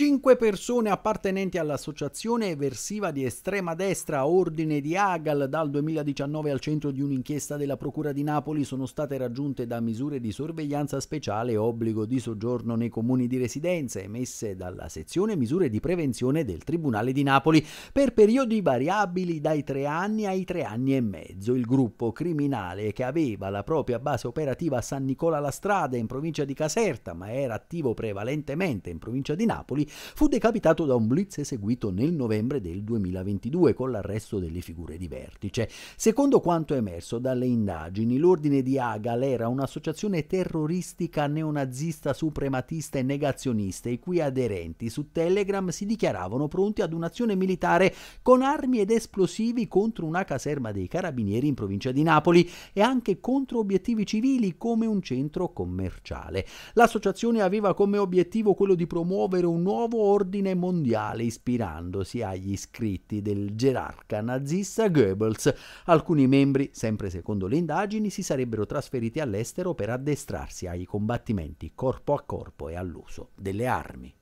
Cinque persone appartenenti all'associazione eversiva di estrema destra Ordine di Agal dal 2019 al centro di un'inchiesta della Procura di Napoli sono state raggiunte da misure di sorveglianza speciale e obbligo di soggiorno nei comuni di residenza emesse dalla sezione misure di prevenzione del Tribunale di Napoli per periodi variabili dai tre anni ai tre anni e mezzo. Il gruppo criminale che aveva la propria base operativa a San Nicola la Strada in provincia di Caserta ma era attivo prevalentemente in provincia di Napoli fu decapitato da un blitz eseguito nel novembre del 2022 con l'arresto delle figure di vertice. Secondo quanto emerso dalle indagini, l'ordine di Agal era un'associazione terroristica neonazista suprematista e negazionista i cui aderenti su Telegram si dichiaravano pronti ad un'azione militare con armi ed esplosivi contro una caserma dei carabinieri in provincia di Napoli e anche contro obiettivi civili come un centro commerciale. L'associazione aveva come obiettivo quello di promuovere un nuovo nuovo ordine mondiale ispirandosi agli scritti del gerarca nazista Goebbels. Alcuni membri, sempre secondo le indagini, si sarebbero trasferiti all'estero per addestrarsi ai combattimenti corpo a corpo e all'uso delle armi.